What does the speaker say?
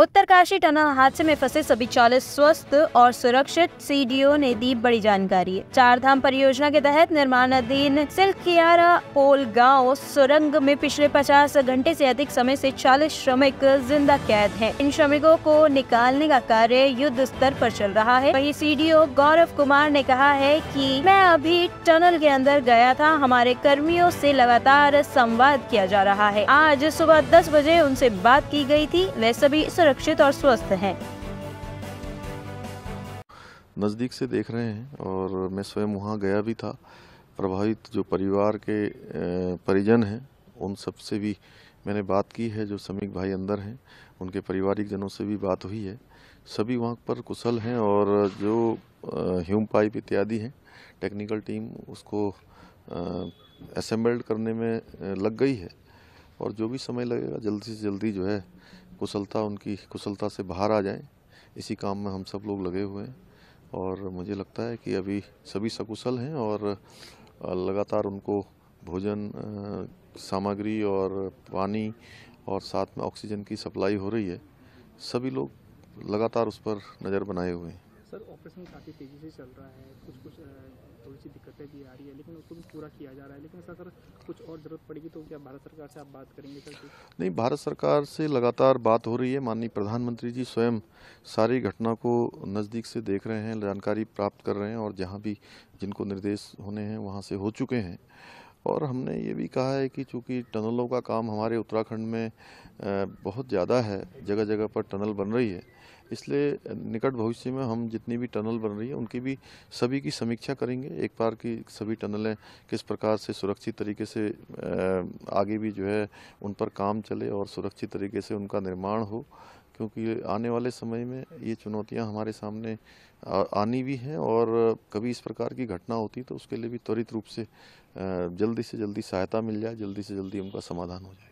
Uttarkashi tunnel हादसे में फंसे सभी चालीस स्वस्थ और सुरक्षित सीडीओ ने दी बड़ी जानकारी चार धाम परियोजना के तहत निर्माणाधीन सिल्कियारा पोल गांव सुरंग में पिछले 50 घंटे से अधिक समय से 40 श्रमिक जिंदा कैद हैं। इन श्रमिकों को निकालने का कार्य युद्ध स्तर पर चल रहा है वही सी गौरव कुमार ने कहा है की मैं अभी टनल के अंदर गया था हमारे कर्मियों ऐसी लगातार संवाद किया जा रहा है आज सुबह दस बजे उनसे बात की गयी थी वे सभी सुरक्षित और स्वस्थ हैं नज़दीक से देख रहे हैं और मैं स्वयं वहाँ गया भी था प्रभावित जो परिवार के परिजन हैं उन सब से भी मैंने बात की है जो श्रमिक भाई अंदर हैं उनके पारिवारिक जनों से भी बात हुई है सभी वहाँ पर कुशल हैं और जो ह्यूम पाइप इत्यादि हैं टेक्निकल टीम उसको असेंबल्ड करने में लग गई है और जो भी समय लगेगा जल्दी से जल्दी जो है कुशलता उनकी कुशलता से बाहर आ जाए इसी काम में हम सब लोग लगे हुए हैं और मुझे लगता है कि अभी सभी सकुशल हैं और लगातार उनको भोजन सामग्री और पानी और साथ में ऑक्सीजन की सप्लाई हो रही है सभी लोग लगातार उस पर नज़र बनाए हुए हैं सर ऑपरेशन काफ़ी तेज़ी से चल रहा है कुछ कुछ थोड़ी सी दिक्कतें भी आ रही है लेकिन उसको भी पूरा किया जा रहा है लेकिन सर अगर कुछ और ज़रूरत पड़ेगी तो क्या भारत सरकार से आप बात करेंगे सर नहीं भारत सरकार से लगातार बात हो रही है माननीय प्रधानमंत्री जी स्वयं सारी घटना को नज़दीक से देख रहे हैं जानकारी प्राप्त कर रहे हैं और जहाँ भी जिनको निर्देश होने हैं वहाँ से हो चुके हैं और हमने ये भी कहा है कि चूंकि टनलों का काम हमारे उत्तराखंड में बहुत ज़्यादा है जगह जगह पर टनल बन रही है इसलिए निकट भविष्य में हम जितनी भी टनल बन रही है उनकी भी सभी की समीक्षा करेंगे एक बार की सभी टनलें किस प्रकार से सुरक्षित तरीके से आगे भी जो है उन पर काम चले और सुरक्षित तरीके से उनका निर्माण हो क्योंकि आने वाले समय में ये चुनौतियां हमारे सामने आनी भी हैं और कभी इस प्रकार की घटना होती तो उसके लिए भी त्वरित रूप से जल्दी से जल्दी सहायता मिल जाए जल्दी से जल्दी उनका समाधान हो जाए